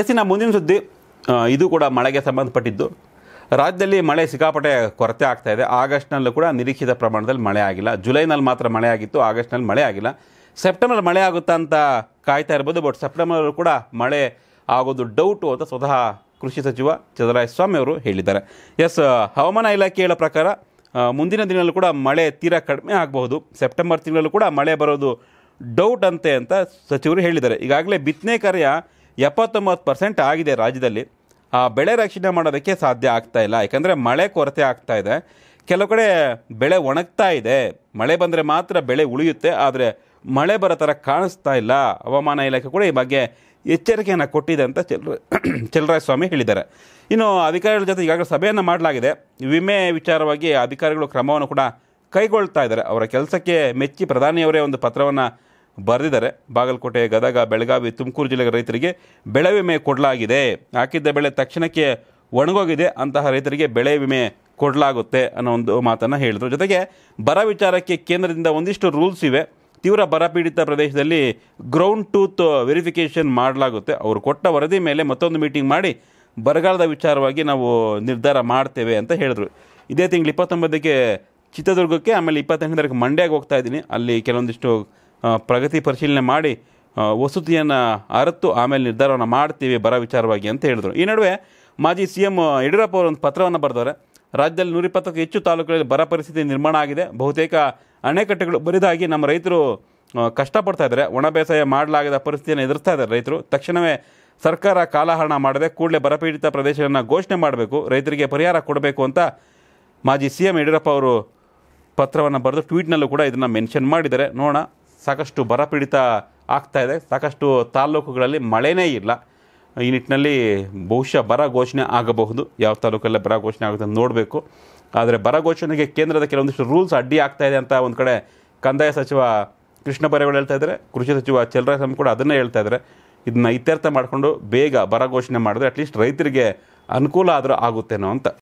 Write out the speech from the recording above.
S ಇನ್ನು ಮುಂದಿನ ಸುದ್ದಿ ಇದು ಕೂಡ ಮಳೆಗೆ ಸಂಬಂಧಪಟ್ಟಿದ್ದು ರಾಜ್ಯದಲ್ಲಿ ಮಳೆ ಸಿಕ್ಕಾಪಟ್ಟೆ ಕೊರತೆ ಆಗ್ತಾ ಇದೆ ಆಗಸ್ಟ್ನಲ್ಲೂ ಕೂಡ ನಿರೀಕ್ಷಿತ ಪ್ರಮಾಣದಲ್ಲಿ ಮಳೆ ಆಗಿಲ್ಲ ಜುಲೈನಲ್ಲಿ ಮಾತ್ರ ಮಳೆ ಆಗಿತ್ತು ಆಗಸ್ಟ್ನಲ್ಲಿ ಮಳೆ ಆಗಿಲ್ಲ ಸೆಪ್ಟೆಂಬರ್ ಮಳೆ ಆಗುತ್ತಾ ಅಂತ ಕಾಯ್ತಾ ಇರ್ಬೋದು ಬಟ್ ಸೆಪ್ಟೆಂಬರ್ ಕೂಡ ಮಳೆ ಆಗೋದು ಡೌಟು ಅಂತ ಸ್ವತಃ ಕೃಷಿ ಸಚಿವ ಸ್ವಾಮಿ ಅವರು ಹೇಳಿದ್ದಾರೆ ಎಸ್ ಹವಾಮಾನ ಇಲಾಖೆ ಹೇಳೋ ಪ್ರಕಾರ ಮುಂದಿನ ದಿನಗಳಲ್ಲೂ ಕೂಡ ಮಳೆ ತೀರಾ ಕಡಿಮೆ ಆಗಬಹುದು ಸೆಪ್ಟೆಂಬರ್ ತಿಂಗಳಲ್ಲೂ ಕೂಡ ಮಳೆ ಬರೋದು ಡೌಟ್ ಅಂತೆ ಅಂತ ಸಚಿವರು ಹೇಳಿದ್ದಾರೆ ಈಗಾಗಲೇ ಬಿತ್ತನೆ ಕಾರ್ಯ ಎಪ್ಪತ್ತೊಂಬತ್ತು ಪರ್ಸೆಂಟ್ ಆಗಿದೆ ರಾಜ್ಯದಲ್ಲಿ ಆ ಬೆಳೆ ರಕ್ಷಣೆ ಮಾಡೋದಕ್ಕೆ ಸಾಧ್ಯ ಆಗ್ತಾ ಇಲ್ಲ ಯಾಕಂದರೆ ಮಳೆ ಕೊರತೆ ಆಗ್ತಾ ಇದೆ ಕೆಲವು ಕಡೆ ಬೆಳೆ ಒಣಗ್ತಾ ಇದೆ ಮಳೆ ಬಂದರೆ ಮಾತ್ರ ಬೆಳೆ ಉಳಿಯುತ್ತೆ ಆದರೆ ಮಳೆ ಬರೋ ಥರ ಕಾಣಿಸ್ತಾ ಇಲ್ಲ ಹವಾಮಾನ ಇಲಾಖೆ ಕೂಡ ಈ ಬಗ್ಗೆ ಎಚ್ಚರಿಕೆಯನ್ನು ಕೊಟ್ಟಿದೆ ಅಂತ ಚಲ್ ಸ್ವಾಮಿ ಹೇಳಿದ್ದಾರೆ ಇನ್ನು ಅಧಿಕಾರಿಗಳ ಜೊತೆ ಈಗಾಗಲೇ ಸಭೆಯನ್ನು ಮಾಡಲಾಗಿದೆ ವಿಮೆ ವಿಚಾರವಾಗಿ ಅಧಿಕಾರಿಗಳು ಕ್ರಮವನ್ನು ಕೂಡ ಕೈಗೊಳ್ತಾ ಇದ್ದಾರೆ ಅವರ ಕೆಲಸಕ್ಕೆ ಮೆಚ್ಚಿ ಪ್ರಧಾನಿಯವರೇ ಒಂದು ಪತ್ರವನ್ನು ಬರೆದಿದ್ದಾರೆ ಬಾಗಲಕೋಟೆ ಗದಗ ಬೆಳಗಾವಿ ತುಮಕೂರು ಜಿಲ್ಲೆಗಳ ರೈತರಿಗೆ ಬೆಳೆ ವಿಮೆ ಕೊಡಲಾಗಿದೆ ಹಾಕಿದ್ದ ಬೆಳೆ ತಕ್ಷಣಕ್ಕೆ ಒಣಗೋಗಿದೆ ಅಂತಹ ರೈತರಿಗೆ ಬೆಳೆ ವಿಮೆ ಕೊಡಲಾಗುತ್ತೆ ಅನ್ನೋ ಒಂದು ಮಾತನ್ನು ಹೇಳಿದರು ಜೊತೆಗೆ ಬರ ವಿಚಾರಕ್ಕೆ ಕೇಂದ್ರದಿಂದ ಒಂದಿಷ್ಟು ರೂಲ್ಸ್ ಇವೆ ತೀವ್ರ ಬರಪೀಡಿತ ಪ್ರದೇಶದಲ್ಲಿ ಗ್ರೌಂಡ್ ಟೂತ್ ವೆರಿಫಿಕೇಷನ್ ಮಾಡಲಾಗುತ್ತೆ ಅವರು ಕೊಟ್ಟ ವರದಿ ಮೇಲೆ ಮತ್ತೊಂದು ಮೀಟಿಂಗ್ ಮಾಡಿ ಬರಗಾಲದ ವಿಚಾರವಾಗಿ ನಾವು ನಿರ್ಧಾರ ಮಾಡ್ತೇವೆ ಅಂತ ಹೇಳಿದ್ರು ಇದೇ ತಿಂಗಳು ಇಪ್ಪತ್ತೊಂಬತ್ತಕ್ಕೆ ಚಿತ್ರದುರ್ಗಕ್ಕೆ ಆಮೇಲೆ ತಾರೀಕು ಮಂಡ್ಯಗೆ ಹೋಗ್ತಾ ಇದ್ದೀನಿ ಅಲ್ಲಿ ಕೆಲವೊಂದಿಷ್ಟು ಪ್ರಗತಿ ಪರಿಶೀಲನೆ ಮಾಡಿ ವಸತಿಯನ್ನು ಅರತ್ತು ಆಮೇಲೆ ನಿರ್ಧಾರವನ್ನು ಮಾಡ್ತೀವಿ ಬರ ವಿಚಾರವಾಗಿ ಅಂತ ಹೇಳಿದರು ಈ ನಡುವೆ ಮಾಜಿ ಸಿ ಎಂ ಯಡಿಯೂರಪ್ಪ ಅವರು ಒಂದು ಪತ್ರವನ್ನು ಬರೆದವರೆ ರಾಜ್ಯದಲ್ಲಿ ಇಪ್ಪತ್ತಕ್ಕೂ ಹೆಚ್ಚು ತಾಲೂಕುಗಳಲ್ಲಿ ಬರ ಪರಿಸ್ಥಿತಿ ನಿರ್ಮಾಣ ಆಗಿದೆ ಬಹುತೇಕ ಅಣೆಕಟ್ಟೆಗಳು ಬರಿದಾಗಿ ನಮ್ಮ ರೈತರು ಕಷ್ಟಪಡ್ತಾ ಇದ್ದಾರೆ ಒಣ ಬೇಸಾಯ ಮಾಡಲಾಗದ ಪರಿಸ್ಥಿತಿಯನ್ನು ಎದುರಿಸ್ತಾ ಇದ್ದಾರೆ ರೈತರು ತಕ್ಷಣವೇ ಸರ್ಕಾರ ಕಾಲಹರಣ ಮಾಡದೆ ಕೂಡಲೇ ಬರಪೀಡಿತ ಪ್ರದೇಶಗಳನ್ನು ಘೋಷಣೆ ಮಾಡಬೇಕು ರೈತರಿಗೆ ಪರಿಹಾರ ಕೊಡಬೇಕು ಅಂತ ಮಾಜಿ ಸಿ ಎಂ ಯಡಿಯೂರಪ್ಪ ಅವರು ಪತ್ರವನ್ನು ಬರೆದು ಟ್ವೀಟ್ನಲ್ಲೂ ಕೂಡ ಇದನ್ನು ಮೆನ್ಷನ್ ಮಾಡಿದ್ದಾರೆ ನೋಡೋಣ ಸಾಕಷ್ಟು ಬರಪೀಡಿತ ಆಗ್ತಾ ಇದೆ ಸಾಕಷ್ಟು ತಾಲ್ಲೂಕುಗಳಲ್ಲಿ ಮಳೆಯೇ ಇಲ್ಲ ಈ ನಿಟ್ಟಿನಲ್ಲಿ ಬಹುಶಃ ಬರ ಘೋಷಣೆ ಆಗಬಹುದು ಯಾವ ತಾಲೂಕಲ್ಲೇ ಬರ ಘೋಷಣೆ ಆಗುತ್ತೆ ನೋಡಬೇಕು ಆದರೆ ಬರ ಘೋಷಣೆಗೆ ಕೇಂದ್ರದ ಕೆಲವೊಂದಿಷ್ಟು ರೂಲ್ಸ್ ಅಡ್ಡಿ ಆಗ್ತಾ ಇದೆ ಅಂತ ಒಂದು ಕಡೆ ಕಂದಾಯ ಸಚಿವ ಕೃಷ್ಣ ಬರೇಗೌಡ ಹೇಳ್ತಾ ಇದ್ದಾರೆ ಕೃಷಿ ಸಚಿವ ಸ್ವಾಮಿ ಕೂಡ ಅದನ್ನೇ ಹೇಳ್ತಾ ಇದ್ದಾರೆ ಇದನ್ನ ಇತ್ಯರ್ಥ ಮಾಡಿಕೊಂಡು ಬೇಗ ಬರ ಘೋಷಣೆ ಮಾಡಿದ್ರೆ ಅಟ್ಲೀಸ್ಟ್ ರೈತರಿಗೆ ಅನುಕೂಲ ಆದರೂ ಆಗುತ್ತೇನೋ ಅಂತ